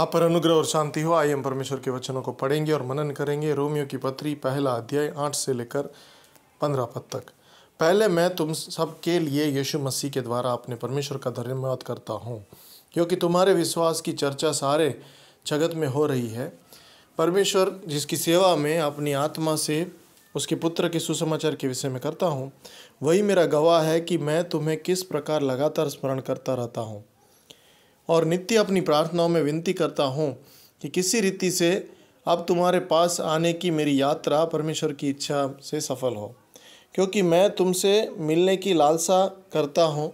आप पर अनुग्रह और शांति हो आइए हम परमेश्वर के वचनों को पढ़ेंगे और मनन करेंगे रोमियो की पत्री पहला अध्याय आठ से लेकर पंद्रह पद तक पहले मैं तुम सबके लिए यीशु मसीह के द्वारा अपने परमेश्वर का धन्यवाद करता हूँ क्योंकि तुम्हारे विश्वास की चर्चा सारे जगत में हो रही है परमेश्वर जिसकी सेवा में अपनी आत्मा से उसके पुत्र के सुसमाचार के विषय में करता हूँ वही मेरा गवाह है कि मैं तुम्हें किस प्रकार लगातार स्मरण करता रहता हूँ और नित्य अपनी प्रार्थनाओं में विनती करता हूँ कि किसी रीति से अब तुम्हारे पास आने की मेरी यात्रा परमेश्वर की इच्छा से सफल हो क्योंकि मैं तुमसे मिलने की लालसा करता हूँ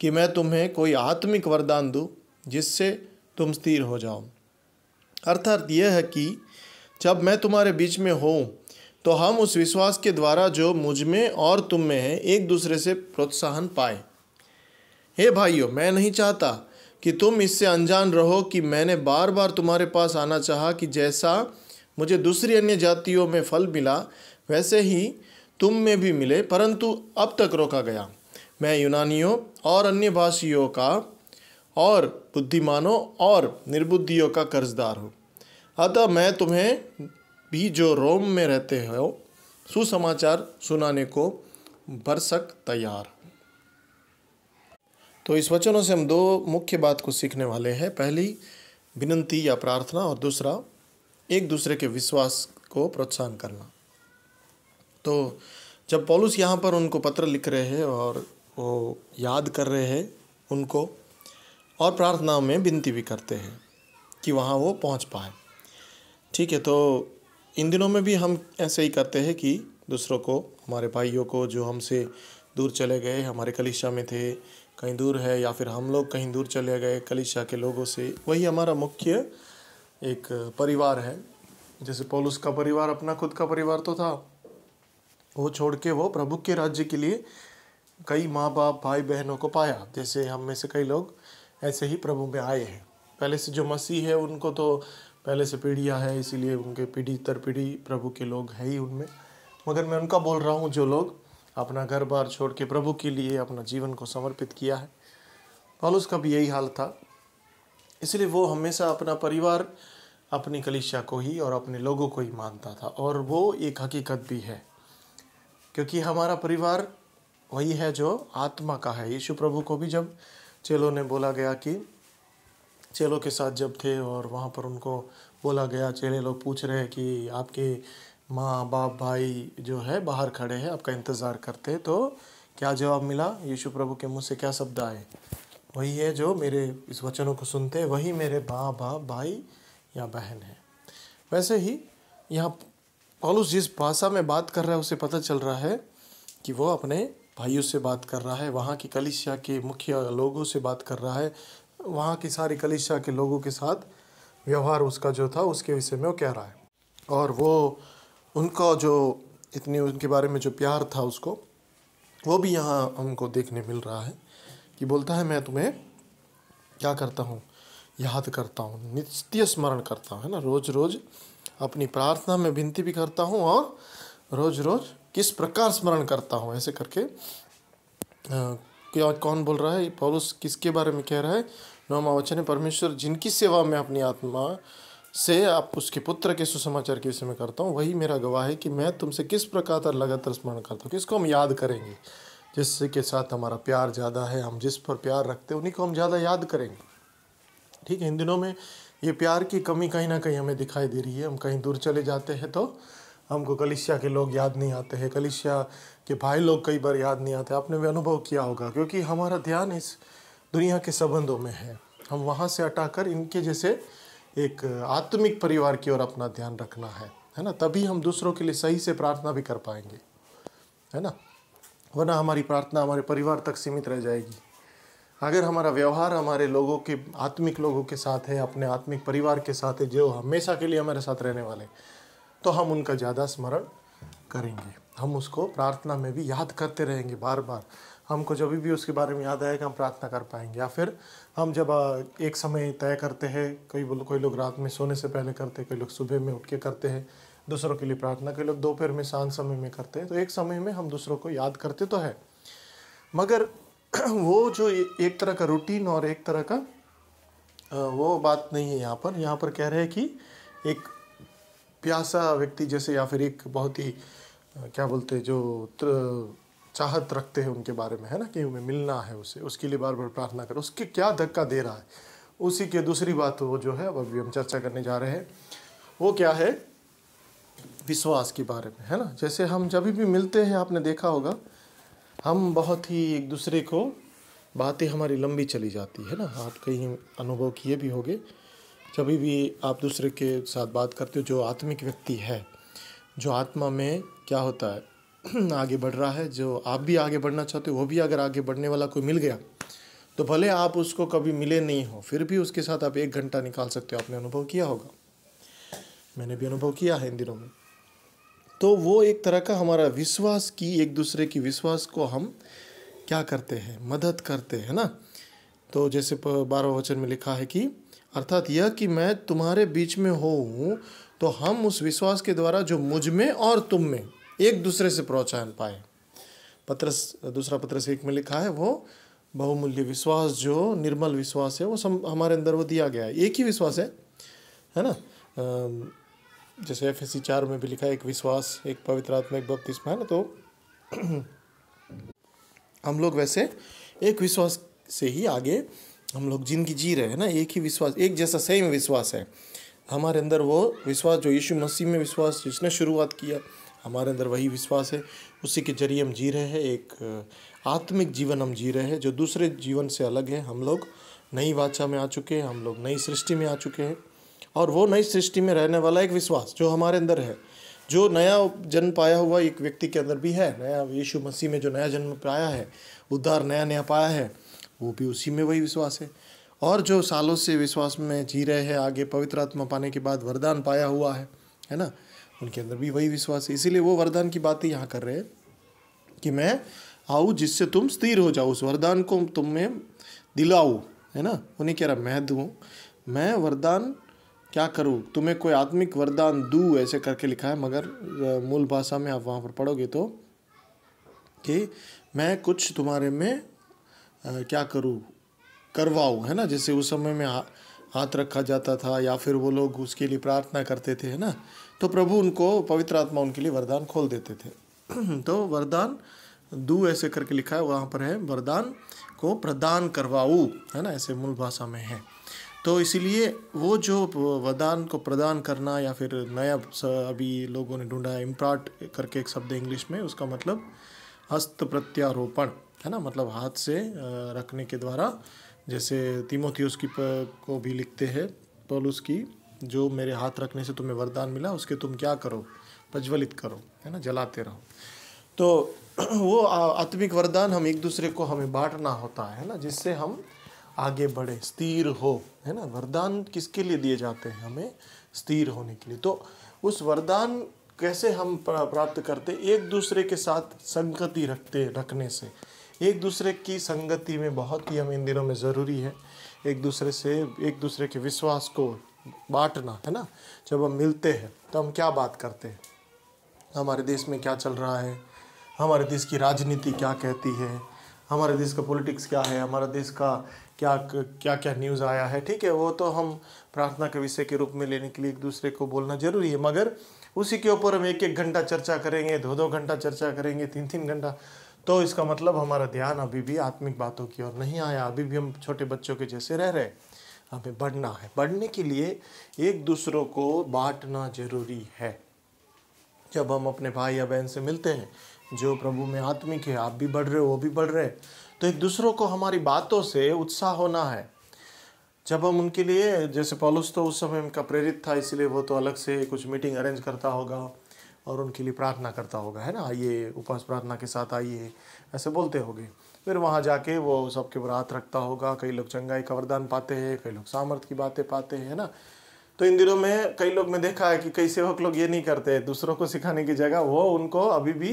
कि मैं तुम्हें कोई आत्मिक वरदान दूँ जिससे तुम स्थिर हो जाओ अर्थात यह है कि जब मैं तुम्हारे बीच में हूँ तो हम उस विश्वास के द्वारा जो मुझ में और तुम में है एक दूसरे से प्रोत्साहन पाए हे भाइयों मैं नहीं चाहता कि तुम इससे अनजान रहो कि मैंने बार बार तुम्हारे पास आना चाहा कि जैसा मुझे दूसरी अन्य जातियों में फल मिला वैसे ही तुम में भी मिले परंतु अब तक रोका गया मैं यूनानियों और अन्य भाषियों का और बुद्धिमानों और निर्बुद्धियों का कर्जदार हूँ अतः मैं तुम्हें भी जो रोम में रहते हो सुसमाचार सुनाने को भरसक तैयार तो इस वचनों से हम दो मुख्य बात को सीखने वाले हैं पहली विनंती या प्रार्थना और दूसरा एक दूसरे के विश्वास को प्रोत्साहन करना तो जब पॉलुस यहाँ पर उनको पत्र लिख रहे हैं और वो याद कर रहे हैं उनको और प्रार्थनाओं में विनती भी करते हैं कि वहाँ वो पहुँच पाए ठीक है तो इन दिनों में भी हम ऐसे ही करते हैं कि दूसरों को हमारे भाइयों को जो हमसे दूर चले गए हमारे कलिशा में थे कहीं दूर है या फिर हम लोग कहीं दूर चले गए कलिशा के लोगों से वही हमारा मुख्य एक परिवार है जैसे पोलूस का परिवार अपना खुद का परिवार तो था वो छोड़ के वो प्रभु के राज्य के लिए कई माँ बाप भाई बहनों को पाया जैसे हम में से कई लोग ऐसे ही प्रभु में आए हैं पहले से जो मसीह है उनको तो पहले से पीढ़ियाँ है इसीलिए उनके पीढ़ी दर पीढ़ी प्रभु के लोग है ही उनमें मगर मैं उनका बोल रहा हूँ जो लोग अपना घर बार छोड़ के प्रभु के लिए अपना जीवन को समर्पित किया है पॉलुस का भी यही हाल था इसलिए वो हमेशा अपना परिवार अपनी कलिशा को ही और अपने लोगों को ही मानता था और वो एक हकीकत भी है क्योंकि हमारा परिवार वही है जो आत्मा का है यीशु प्रभु को भी जब चेलों ने बोला गया कि चेलों के साथ जब थे और वहाँ पर उनको बोला गया चेले लोग पूछ रहे कि आपके माँ बाप भाई जो है बाहर खड़े हैं आपका इंतज़ार करते तो क्या जवाब मिला यीशु प्रभु के मुँह से क्या शब्द आए वही है जो मेरे इस वचनों को सुनते हैं वही मेरे माँ बाप भाई या बहन है वैसे ही यहाँ पॉलुस जिस भाषा में बात कर रहा है उसे पता चल रहा है कि वो अपने भाइयों से बात कर रहा है वहाँ की कलिशिया के मुख्य लोगों से बात कर रहा है वहाँ की सारी कलिशिया के लोगों के साथ व्यवहार उसका जो था उसके विषय में वो कह रहा है और वो उनका जो इतनी उनके बारे में जो प्यार था उसको वो भी यहाँ हमको देखने मिल रहा है कि बोलता है मैं तुम्हें क्या करता हूँ याद करता हूँ नित्य स्मरण करता हूँ है ना रोज़ रोज़ अपनी प्रार्थना में विनती भी करता हूँ और रोज़ रोज़ किस प्रकार स्मरण करता हूँ ऐसे करके क्या कौन बोल रहा है पौलुस किसके बारे में कह रहा है नौमा वचन परमेश्वर जिनकी सेवा में अपनी आत्मा से आप उसके पुत्र के सुसमाचार के विषय में करता हूँ वही मेरा गवाह है कि मैं तुमसे किस प्रकार लगातार स्मरण करता हूँ किसको हम याद करेंगे जिसके साथ हमारा प्यार ज़्यादा है हम जिस पर प्यार रखते हैं उन्हीं को हम ज़्यादा याद करेंगे ठीक है इन दिनों में ये प्यार की कमी कहीं ना कहीं हमें दिखाई दे रही है हम कहीं दूर चले जाते हैं तो हमको कलिशिया के लोग याद नहीं आते हैं कलिशिया के भाई लोग कई बार याद नहीं आते आपने भी अनुभव किया होगा क्योंकि हमारा ध्यान इस दुनिया के संबंधों में है हम वहाँ से हटाकर इनके जैसे एक आत्मिक परिवार की ओर अपना ध्यान रखना है है ना तभी हम दूसरों के लिए सही से प्रार्थना भी कर पाएंगे है ना वरना हमारी प्रार्थना हमारे परिवार तक सीमित रह जाएगी अगर हमारा व्यवहार हमारे लोगों के आत्मिक लोगों के साथ है अपने आत्मिक परिवार के साथ है जो हमेशा के लिए हमारे साथ रहने वाले तो हम उनका ज़्यादा स्मरण करेंगे हम उसको प्रार्थना में भी याद करते रहेंगे बार बार हमको जब भी उसके बारे में याद आएगा हम प्रार्थना कर पाएंगे या फिर हम जब एक समय तय करते हैं कई कोई लोग रात में सोने से पहले करते हैं कई लोग सुबह में उठ के करते हैं दूसरों के लिए प्रार्थना कई लोग दोपहर में शांत समय में करते हैं तो एक समय में हम दूसरों को याद करते तो है मगर वो जो एक तरह का रूटीन और एक तरह का वो बात नहीं है यहाँ पर यहाँ पर कह रहे हैं कि एक प्यासा व्यक्ति जैसे या फिर एक बहुत ही क्या बोलते हैं जो चाहत रखते हैं उनके बारे में है ना कि हमें मिलना है उसे उसके लिए बार बार प्रार्थना करें उसके क्या धक्का दे रहा है उसी के दूसरी बात वो जो है अब अभी हम चर्चा करने जा रहे हैं वो क्या है विश्वास के बारे में है ना जैसे हम जब भी मिलते हैं आपने देखा होगा हम बहुत ही एक दूसरे को बातें हमारी लंबी चली जाती है ना आप कहीं अनुभव किए भी होंगे जब भी आप दूसरे के साथ बात करते हो जो आत्मिक व्यक्ति है जो आत्मा में क्या होता है आगे बढ़ रहा है जो आप भी आगे बढ़ना चाहते हो वो भी अगर आगे बढ़ने वाला कोई मिल गया तो भले आप उसको कभी मिले नहीं हो फिर भी उसके साथ आप एक घंटा निकाल सकते हो आपने अनुभव किया होगा मैंने भी अनुभव किया है इन दिनों में तो वो एक तरह का हमारा विश्वास की एक दूसरे की विश्वास को हम क्या करते हैं मदद करते हैं ना तो जैसे बारह वचन में लिखा है कि अर्थात यह कि मैं तुम्हारे बीच में हो तो हम उस विश्वास के द्वारा जो मुझ में और तुम में एक दूसरे से प्रोत्साहन पाए पत्रस दूसरा पत्रस एक में लिखा है वो बहुमूल्य विश्वास जो निर्मल विश्वास है वो सम, हमारे अंदर वो दिया गया है एक ही विश्वास है है ना जैसे एफ एस चार में भी लिखा है एक विश्वास एक पवित्र आत्मा एक भक्ति है ना तो हम लोग वैसे एक विश्वास से ही आगे हम लोग जिंदगी जी रहे हैं ना एक ही विश्वास एक जैसा सही विश्वास है हमारे अंदर वो विश्वास जो यीशु मसीह में विश्वास जिसने शुरुआत किया हमारे अंदर वही विश्वास है उसी के जरिए हम जी रहे हैं एक आत्मिक जीवन हम जी रहे हैं जो दूसरे जीवन से अलग है हम लोग नई वाचा में आ चुके हैं हम लोग नई सृष्टि में आ चुके हैं और वो नई सृष्टि में रहने वाला एक विश्वास जो हमारे अंदर है जो नया जन्म पाया हुआ एक व्यक्ति के अंदर भी है नया यीशु मसीह में जो नया जन्म पाया है उद्धार नया नया पाया है वो भी उसी में वही विश्वास है और जो सालों से विश्वास में जी रहे हैं आगे पवित्र आत्मा पाने के बाद वरदान पाया हुआ है है ना उनके अंदर भी वही विश्वास है इसीलिए वो वरदान की बात ही यहाँ कर रहे हैं कि मैं आऊँ जिससे तुम स्थिर हो जाओ उस वरदान को तुम में दिलाऊ है ना उन्हें कह रहा मैं दूँ मैं वरदान क्या करूँ तुम्हें कोई आत्मिक वरदान दूँ ऐसे करके लिखा है मगर मूल भाषा में आप वहाँ पर पढ़ोगे तो कि मैं कुछ तुम्हारे में आ, क्या करूँ करवाऊँ है ना जैसे उस समय में हाथ रखा जाता था या फिर वो लोग उसके लिए प्रार्थना करते थे है ना तो प्रभु उनको पवित्र आत्मा उनके लिए वरदान खोल देते थे तो वरदान दू ऐसे करके लिखा है वहाँ पर है वरदान को प्रदान करवाऊ है ना ऐसे मूल भाषा में है तो इसीलिए वो जो वरदान को प्रदान करना या फिर नया अभी लोगों ने ढूंढा है इम्प्राट करके एक शब्द इंग्लिश में उसका मतलब हस्त प्रत्यारोपण है ना मतलब हाथ से रखने के द्वारा जैसे तीमोथियोस की को भी लिखते हैं पल की जो मेरे हाथ रखने से तुम्हें वरदान मिला उसके तुम क्या करो प्रज्वलित करो है ना जलाते रहो तो वो आत्मिक वरदान हम एक दूसरे को हमें बांटना होता है ना जिससे हम आगे बढ़े स्थिर हो है ना वरदान किसके लिए दिए जाते हैं हमें स्थिर होने के लिए तो उस वरदान कैसे हम प्राप्त करते एक दूसरे के साथ संगति रखते रखने से एक दूसरे की संगति में बहुत ही हम इन दिनों में ज़रूरी है एक दूसरे से एक दूसरे के विश्वास को बांटना है ना जब हम मिलते हैं तो हम क्या बात करते हैं हमारे देश में क्या चल रहा है हमारे देश की राजनीति क्या कहती है हमारे देश का पॉलिटिक्स क्या है हमारे देश का क्या क्या क्या न्यूज़ आया है ठीक है वो तो हम प्रार्थना के विषय के रूप में लेने के लिए एक दूसरे को बोलना जरूरी है मगर उसी के ऊपर हम एक एक घंटा चर्चा करेंगे दो दो घंटा चर्चा करेंगे तीन तीन घंटा तो इसका मतलब हमारा ध्यान अभी भी आत्मिक बातों की ओर नहीं आया अभी भी हम छोटे बच्चों के जैसे रह रहे हैं हमें बढ़ना है बढ़ने के लिए एक दूसरों को बांटना जरूरी है जब हम अपने भाई या बहन से मिलते हैं जो प्रभु में आत्मिक है आप भी बढ़ रहे हो वो भी बढ़ रहे हैं तो एक दूसरों को हमारी बातों से उत्साह होना है जब हम उनके लिए जैसे पॉलुस तो उस समय उनका प्रेरित था इसलिए वो तो अलग से कुछ मीटिंग अरेंज करता होगा और उनके लिए प्रार्थना करता होगा है ना आइए उपवास प्रार्थना के साथ आइए ऐसे बोलते होंगे फिर वहाँ जाके वो सबके ऊपर हाथ रखता होगा कई लोग चंगाई का वरदान पाते हैं कई लोग सामर्थ्य की बातें पाते हैं ना तो इन दिनों में कई लोग मैं देखा है कि कई सेवक लोग ये नहीं करते दूसरों को सिखाने की जगह वो उनको अभी भी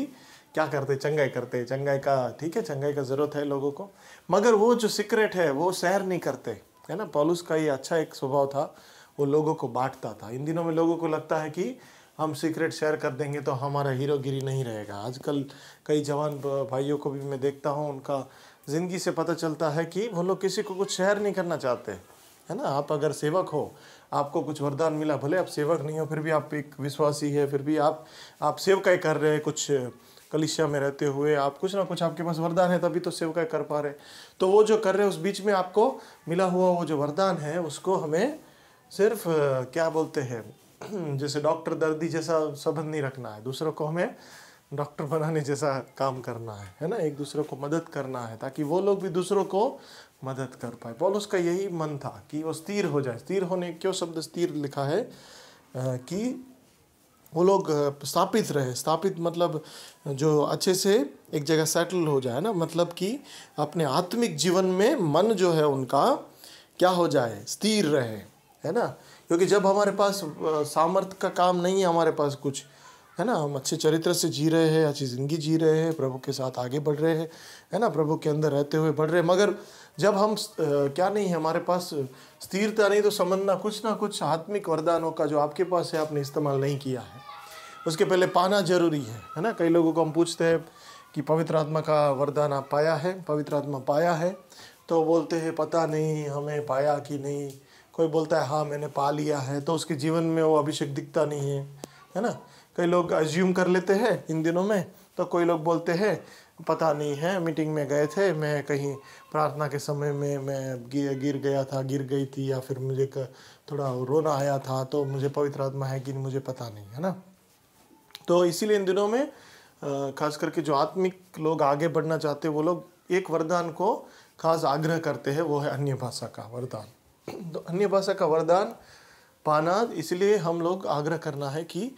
क्या करते चंगाई करते चंगाई का ठीक है चंगाई का ज़रूरत है लोगों को मगर वो जो सीक्रेट है वो सैर नहीं करते है ना पॉलुस का ये अच्छा एक स्वभाव था वो लोगों को बांटता था इन दिनों में लोगों को लगता है कि हम सीक्रेट शेयर कर देंगे तो हमारा हीरोगिरी नहीं रहेगा आजकल कई जवान भाइयों को भी मैं देखता हूँ उनका ज़िंदगी से पता चलता है कि वो लोग किसी को कुछ शेयर नहीं करना चाहते है ना आप अगर सेवक हो आपको कुछ वरदान मिला भले आप सेवक नहीं हो फिर भी आप एक विश्वासी है फिर भी आप आप सेवकाई कर रहे हैं कुछ कलिशिया में रहते हुए आप कुछ ना कुछ आपके पास वरदान है तभी तो सेवकाई कर पा रहे तो वो जो कर रहे हैं उस बीच में आपको मिला हुआ वो जो वरदान है उसको हमें सिर्फ क्या बोलते हैं जैसे डॉक्टर दर्दी जैसा संबंध नहीं रखना है दूसरों को हमें डॉक्टर बनाने जैसा काम करना है है ना एक दूसरे को मदद करना है ताकि वो लोग भी दूसरों को मदद कर पाए पॉलुस का यही मन था कि वो स्थिर हो जाए स्थिर होने क्यों शब्द स्थिर लिखा है कि वो लोग स्थापित रहे स्थापित मतलब जो अच्छे से एक जगह सेटल हो जाए ना मतलब कि अपने आत्मिक जीवन में मन जो है उनका क्या हो जाए स्थिर रहे है ना क्योंकि जब हमारे पास सामर्थ्य का काम नहीं है हमारे पास कुछ है ना हम अच्छे चरित्र से जी रहे हैं अच्छी ज़िंदगी जी रहे हैं प्रभु के साथ आगे बढ़ रहे हैं है ना प्रभु के अंदर रहते हुए बढ़ रहे हैं मगर जब हम क्या नहीं है हमारे पास स्थिरता नहीं तो समझना कुछ ना कुछ आत्मिक वरदानों का जो आपके पास है आपने इस्तेमाल नहीं किया है उसके पहले पाना जरूरी है है ना कई लोगों को हम पूछते हैं कि पवित्र आत्मा का वरदान आप पाया है पवित्र आत्मा पाया है तो बोलते हैं पता नहीं हमें पाया कि नहीं कोई बोलता है हाँ मैंने पा लिया है तो उसके जीवन में वो अभिषेक दिखता नहीं है है ना कई लोग अज्यूम कर लेते हैं इन दिनों में तो कोई लोग बोलते हैं पता नहीं है मीटिंग में गए थे मैं कहीं प्रार्थना के समय में मैं गिर गया था गिर गई थी या फिर मुझे थोड़ा रोना आया था तो मुझे पवित्र आत्मा है कि मुझे पता नहीं है ना तो इसीलिए इन दिनों में खास करके जो आत्मिक लोग आगे बढ़ना चाहते हैं वो लोग एक वरदान को खास आग्रह करते हैं वो है अन्य भाषा का वरदान तो अन्य भाषा का वरदान पाना इसलिए हम लोग आग्रह करना है कि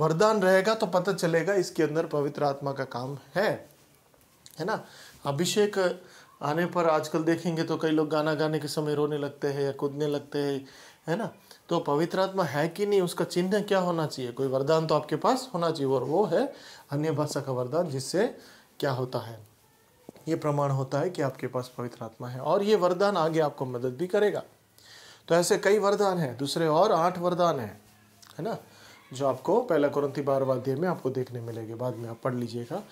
वरदान रहेगा तो पता चलेगा इसके अंदर पवित्र आत्मा का काम है है ना अभिषेक आने पर आजकल देखेंगे तो कई लोग गाना गाने के समय रोने लगते हैं या कूदने लगते हैं है ना तो पवित्र आत्मा है कि नहीं उसका चिन्ह क्या होना चाहिए कोई वरदान तो आपके पास होना चाहिए और वो है अन्य भाषा का वरदान जिससे क्या होता है ये प्रमाण होता है कि आपके पास पवित्र आत्मा है और ये वरदान आगे आपको मदद भी करेगा तो ऐसे कई वरदान हैं दूसरे और आठ वरदान हैं है ना जो आपको पहला कुरंती बारह वाद्य में आपको देखने मिलेंगे बाद में आप पढ़ लीजिएगा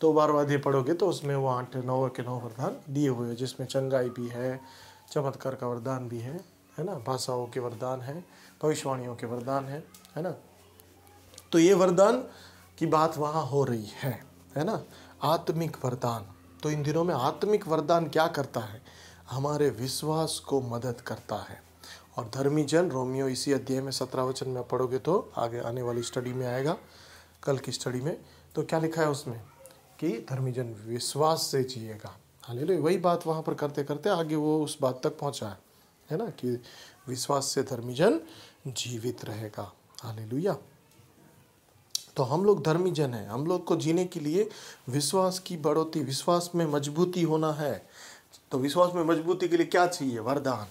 तो बारह वाद्य पढ़ोगे तो उसमें वो आठ नौ के नौ वरदान दिए हुए हैं जिसमें चंगाई भी है चमत्कार का वरदान भी है है ना भाषाओं के वरदान है भविष्यवाणियों के वरदान है है ना तो ये वरदान की बात वहाँ हो रही है है ना आत्मिक वरदान तो इन दिनों में आत्मिक वरदान क्या करता है हमारे विश्वास को मदद करता है और धर्मी जन रोमियो इसी अध्याय में सत्रह वचन में पढ़ोगे तो आगे आने वाली स्टडी में आएगा कल की स्टडी में तो क्या लिखा है उसमें कि धर्मीजन विश्वास से जिएगा हाल वही बात वहाँ पर करते करते आगे वो उस बात तक पहुँचा है है ना कि विश्वास से धर्मीजन जीवित रहेगा हालेलुया तो हम लोग धर्मी जन हैं हम लोग को जीने के लिए विश्वास की बढ़ोतरी विश्वास में मजबूती होना है तो विश्वास में मजबूती के लिए क्या चाहिए वरदान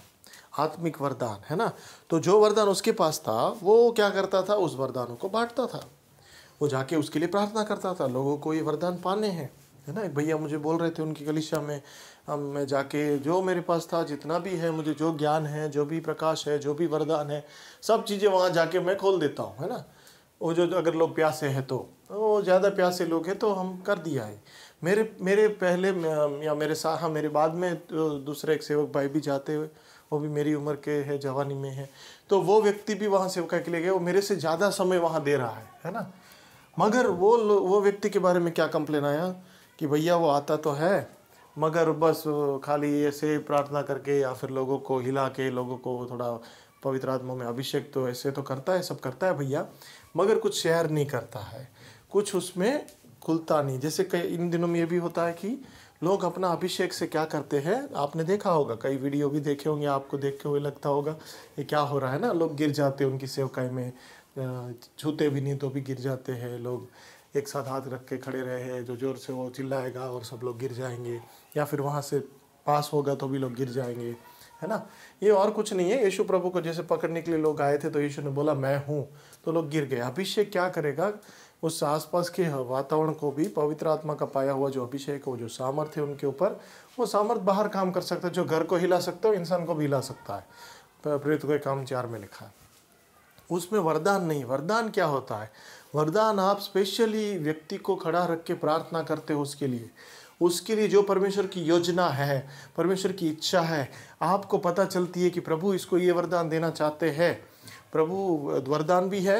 आत्मिक वरदान है ना तो जो वरदान उसके पास था वो क्या करता था उस वरदानों को बांटता था वो जाके उसके लिए प्रार्थना करता था लोगों को ये वरदान पाने हैं है ना एक भैया मुझे बोल रहे थे उनकी कलिशा में हम मैं जाके जो मेरे पास था जितना भी है मुझे जो ज्ञान है जो भी प्रकाश है जो भी वरदान है सब चीज़ें वहाँ जाके मैं खोल देता हूँ है ना वो जो अगर लोग प्यासे हैं तो वो ज़्यादा प्यासे लोग हैं तो हम कर दिया है मेरे मेरे पहले या मेरे साथ हाँ मेरे बाद में तो दूसरे एक सेवक भाई भी जाते हुए वो भी मेरी उम्र के है जवानी में है तो वो व्यक्ति भी वहाँ सेवका के लिए गए वो मेरे से ज़्यादा समय वहाँ दे रहा है है ना मगर वो वो व्यक्ति के बारे में क्या कंप्लेन आया कि भैया वो आता तो है मगर बस खाली ऐसे प्रार्थना करके या फिर लोगों को हिला के लोगों को थोड़ा पवित्र आत्मा में अभिषेक तो ऐसे तो करता है सब करता है भैया मगर कुछ शेयर नहीं करता है कुछ उसमें खुलता नहीं जैसे कई इन दिनों में ये भी होता है कि लोग अपना अभिषेक से क्या करते हैं आपने देखा होगा कई वीडियो भी देखे होंगे आपको देखते हुए लगता होगा ये क्या हो रहा है ना लोग गिर जाते हैं उनकी सेवकाई में छूते भी नहीं तो भी गिर जाते हैं लोग एक साथ हाथ रख के खड़े रहे हैं जो जोर से वो चिल्लाएगा और सब लोग गिर जाएंगे या फिर वहाँ से पास होगा तो भी लोग गिर जाएंगे है ना ये और कुछ नहीं है यीशु प्रभु को जैसे पकड़ने के लिए लोग आए थे तो यीशु ने बोला मैं हूँ तो लोग गिर गए अभिषेक क्या करेगा उस आसपास के वातावरण को भी पवित्र आत्मा का पाया हुआ जो अभिषेक है वो जो सामर्थ्य उनके ऊपर वो सामर्थ्य बाहर काम कर सकता है जो घर को हिला सकता है इंसान को भी हिला सकता है प्रेत को काम चार में लिखा है उसमें वरदान नहीं वरदान क्या होता है वरदान आप स्पेशली व्यक्ति को खड़ा रख के प्रार्थना करते हो उसके लिए उसके लिए जो परमेश्वर की योजना है परमेश्वर की इच्छा है आपको पता चलती है कि प्रभु इसको ये वरदान देना चाहते हैं प्रभु वरदान भी है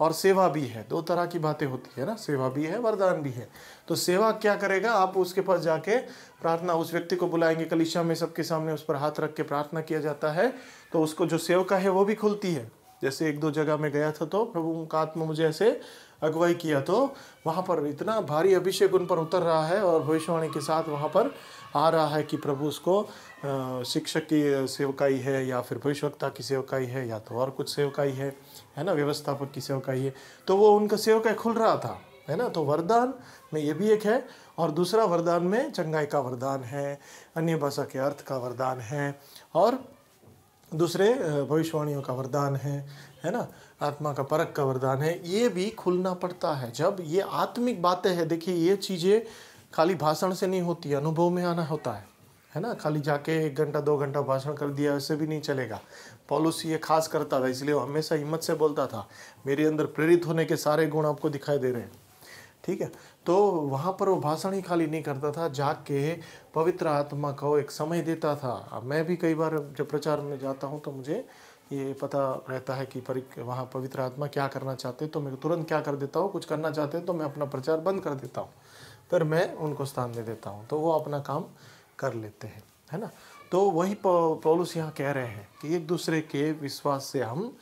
और सेवा भी है दो तरह की बातें होती है ना सेवा भी है वरदान भी है तो सेवा क्या करेगा आप उसके पास जाके प्रार्थना उस व्यक्ति को बुलाएंगे कलिशा में सबके सामने उस पर हाथ रख के प्रार्थना किया जाता है तो उसको जो सेवका है वो भी खुलती है जैसे एक दो जगह में गया था तो प्रभु का आत्मा मुझे ऐसे अगुवाई किया तो वहाँ पर इतना भारी अभिषेक उन पर उतर रहा है और भविष्यवाणी के साथ वहाँ पर आ रहा है कि प्रभु उसको शिक्षक की सेवकाई है या फिर भविष्यवक्ता की सेवकाई है या तो और कुछ सेवकाई है है ना व्यवस्थापक की सेवकाई है तो वो उनका सेवकाई खुल रहा था है ना तो वरदान में ये भी एक है और दूसरा वरदान में चंगाई का वरदान है अन्य भाषा के अर्थ का वरदान है और दूसरे भविष्यवाणियों का वरदान है है ना आत्मा का परख का वरदान है ये भी खुलना पड़ता है जब ये आत्मिक बातें हैं देखिए ये चीज़ें खाली भाषण से नहीं होती अनुभव में आना होता है है ना खाली जाके एक घंटा दो घंटा भाषण कर दिया उससे भी नहीं चलेगा पॉलुस ये खास करता था इसलिए वो हमेशा हिम्मत से बोलता था मेरे अंदर प्रेरित होने के सारे गुण आपको दिखाई दे रहे हैं ठीक है तो वहाँ पर वो भाषण ही खाली नहीं करता था जाके पवित्र आत्मा को एक समय देता था मैं भी कई बार जब प्रचार में जाता हूँ तो मुझे ये पता रहता है कि परि वहाँ पवित्र आत्मा क्या करना चाहते तो मैं तुरंत क्या कर देता हूँ कुछ करना चाहते हैं तो मैं अपना प्रचार बंद कर देता हूँ फिर मैं उनको स्थान दे देता हूँ तो वो अपना काम कर लेते हैं है ना तो वही पॉलुस यहाँ कह रहे हैं कि एक दूसरे के विश्वास से हम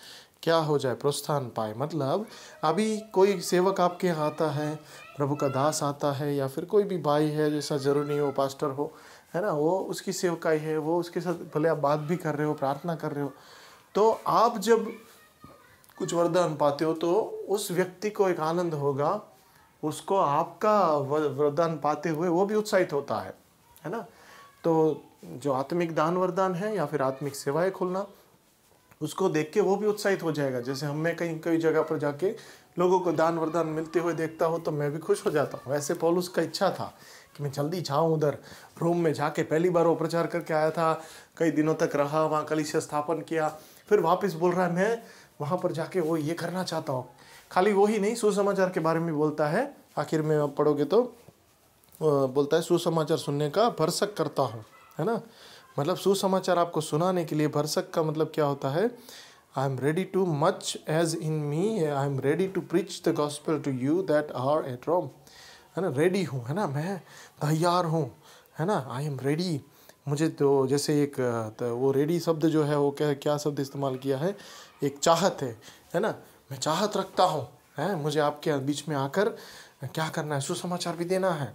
क्या हो जाए प्रोत्साहन पाए मतलब अभी कोई सेवक आपके यहाँ आता है प्रभु का दास आता है या फिर कोई भी भाई है जैसा जरूरी नहीं हो पास्टर हो है ना वो उसकी सेवकाई है वो उसके साथ भले आप बात भी कर रहे हो प्रार्थना कर रहे हो तो आप जब कुछ वरदान पाते हो तो उस व्यक्ति को एक आनंद होगा उसको आपका वरदान पाते हुए वो भी उत्साहित होता है है ना तो जो आत्मिक दान वरदान है या फिर आत्मिक सेवाएं खुलना उसको देख के वो भी उत्साहित हो जाएगा जैसे हम मैं कहीं कई जगह पर जाके लोगों को दान वरदान मिलते हुए देखता हूँ तो मैं भी खुश हो जाता हूँ वैसे पॉलुस का इच्छा था कि मैं जल्दी जाऊँ उधर रोम में जाके पहली बार वो प्रचार करके आया था कई दिनों तक रहा वहाँ कलिश स्थापन किया फिर वापस बोल रहा है मैं वहाँ पर जाके वो ये करना चाहता हूँ खाली वो ही नहीं सुसमाचार के बारे में बोलता है आखिर में आप पढ़ोगे तो बोलता है सुसमाचार सुनने का भरसक करता हूँ है ना मतलब सुसमाचार आपको सुनाने के लिए भरसक का मतलब क्या होता है I am ready to much as in me I am ready to preach the gospel to you that are at Rome है ना रेडी हूँ है ना मैं तैयार हूँ है ना आई एम रेडी मुझे तो जैसे एक तो वो रेडी शब्द जो है वो क्या क्या शब्द इस्तेमाल किया है एक चाहत है है ना मैं चाहत रखता हूँ है मुझे आपके बीच में आकर क्या करना है सुसमाचार भी देना है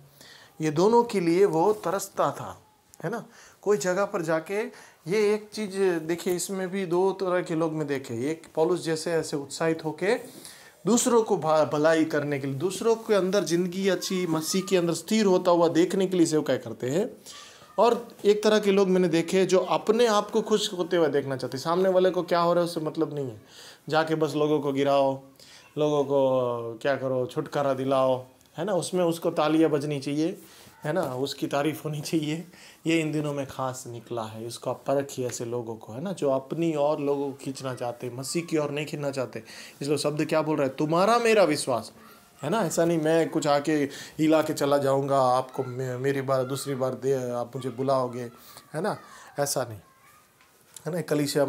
ये दोनों के लिए वो तरसता था है ना कोई जगह पर जाके ये एक चीज़ देखिए इसमें भी दो तरह के लोग में देखे एक पॉलुस जैसे ऐसे उत्साहित होके दूसरों को भलाई करने के लिए दूसरों के अंदर ज़िंदगी अच्छी मसीह के अंदर स्थिर होता हुआ देखने के लिए सेवकाय करते हैं और एक तरह के लोग मैंने देखे जो अपने आप को खुश होते हुए देखना चाहते सामने वाले को क्या हो रहा है उससे मतलब नहीं है जाके बस लोगों को गिराओ लोगों को क्या करो छुटकारा दिलाओ है ना उसमें उसको तालियां बजनी चाहिए है ना उसकी तारीफ होनी चाहिए ये इन दिनों में खास निकला है इसको आप परखिए ऐसे लोगों को है ना जो अपनी और लोगों को खींचना चाहते मसीह की ओर नहीं खींचना चाहते इसलिए शब्द क्या बोल रहा है तुम्हारा मेरा विश्वास है ना ऐसा नहीं मैं कुछ आके हिला के चला जाऊँगा आपको मेरी बार दूसरी बार दे आप मुझे बुलाओगे है ना ऐसा नहीं है ना कलिशा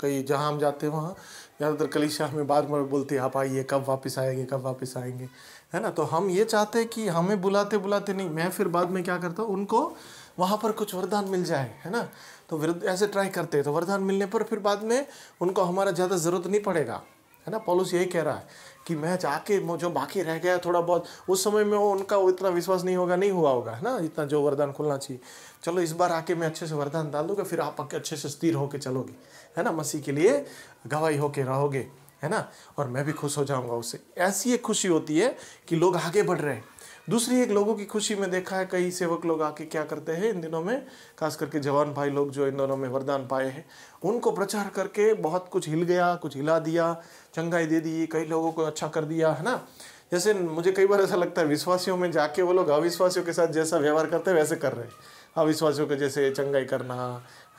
कई जहाँ हम जाते हैं वहाँ ज़्यादातर कलिशा हमें बार बार बोलती है आप आइए कब वापस आएंगे कब वापस आएंगे है ना तो हम ये चाहते हैं कि हमें बुलाते बुलाते नहीं मैं फिर बाद में क्या करता हूँ उनको वहाँ पर कुछ वरदान मिल जाए है ना तो ऐसे ट्राई करते हैं तो वरदान मिलने पर फिर बाद में उनको हमारा ज़्यादा ज़रूरत नहीं पड़ेगा है ना पॉलिस यही कह रहा है कि मैं जाके जो बाकी रह गया थोड़ा बहुत उस समय में वो उनका इतना विश्वास नहीं होगा नहीं हुआ होगा है ना इतना जो वरदान खुलना चाहिए चलो इस बार आके मैं अच्छे से वरदान डाल दूंगा फिर आप अच्छे से स्थिर होके चलोगे है ना मसीह के लिए गवाही होके रहोगे है ना और मैं भी खुश हो जाऊंगा उससे ऐसी एक खुशी होती है कि लोग आगे बढ़ रहे हैं दूसरी एक लोगों की खुशी में देखा है कई सेवक लोग आके क्या करते हैं इन दिनों में खास करके जवान भाई लोग जो इन दोनों में वरदान पाए हैं उनको प्रचार करके बहुत कुछ हिल गया कुछ हिला दिया चंगाई दे दी कई लोगों को अच्छा कर दिया है ना जैसे मुझे कई बार ऐसा लगता है विश्वासियों में जाके वो लोग अविश्वासियों के साथ जैसा व्यवहार करते हैं वैसे कर रहे हैं अविश्वासियों के जैसे चंगाई करना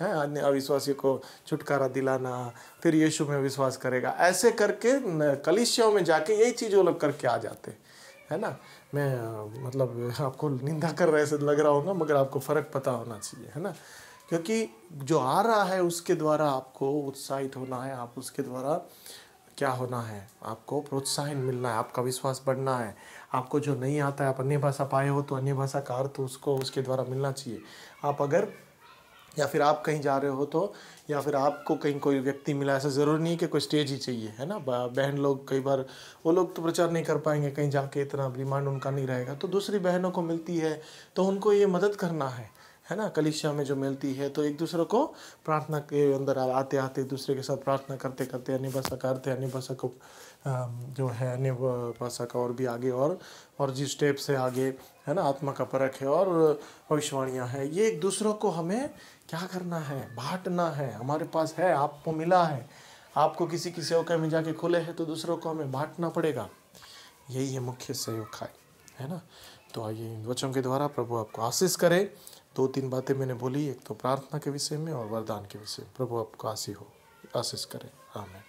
है अन्य अविश्वासी को छुटकारा दिलाना फिर यीशु में विश्वास करेगा ऐसे करके कलिशियों में जाके यही चीज़ वो लोग करके आ जाते हैं है ना मैं मतलब आपको निंदा कर रहा ऐसे लग रहा होगा मगर आपको फ़र्क पता होना चाहिए है ना क्योंकि जो आ रहा है उसके द्वारा आपको उत्साहित होना है आप उसके द्वारा क्या होना है आपको प्रोत्साहन मिलना है आपका विश्वास बढ़ना है आपको जो नहीं आता है आप अन्य भाषा पाए हो तो अन्य भाषा का अर्थ उसको उसके द्वारा मिलना चाहिए आप अगर या फिर आप कहीं जा रहे हो तो या फिर आपको कहीं कोई व्यक्ति मिला ऐसा ज़रूरी नहीं है कि कोई स्टेज ही चाहिए है ना बहन लोग कई बार वो लोग तो प्रचार नहीं कर पाएंगे कहीं जाके इतना डिमांड उनका नहीं रहेगा तो दूसरी बहनों को मिलती है तो उनको ये मदद करना है है ना कलिशा में जो मिलती है तो एक दूसरे को प्रार्थना के अंदर आते आते एक दूसरे के साथ प्रार्थना करते करते अन्य भाषा करते अन्य भाषा को जो है अन्य भाषा का और भी आगे और और जिस स्टेप से आगे है ना आत्मा का परख है और भविष्यवाणियाँ हैं ये एक दूसरों को हमें क्या करना है बांटना है हमारे पास है आपको मिला है आपको किसी की सेवका में जाके खुले है तो दूसरों को हमें बांटना पड़ेगा यही है मुख्य सेवकाई है ना तो आइए इन वचनों के द्वारा प्रभु आपको आशीष करे दो तीन बातें मैंने बोली एक तो प्रार्थना के विषय में और वरदान के विषय में प्रभु आपको आशी हो आशीष करें आमेन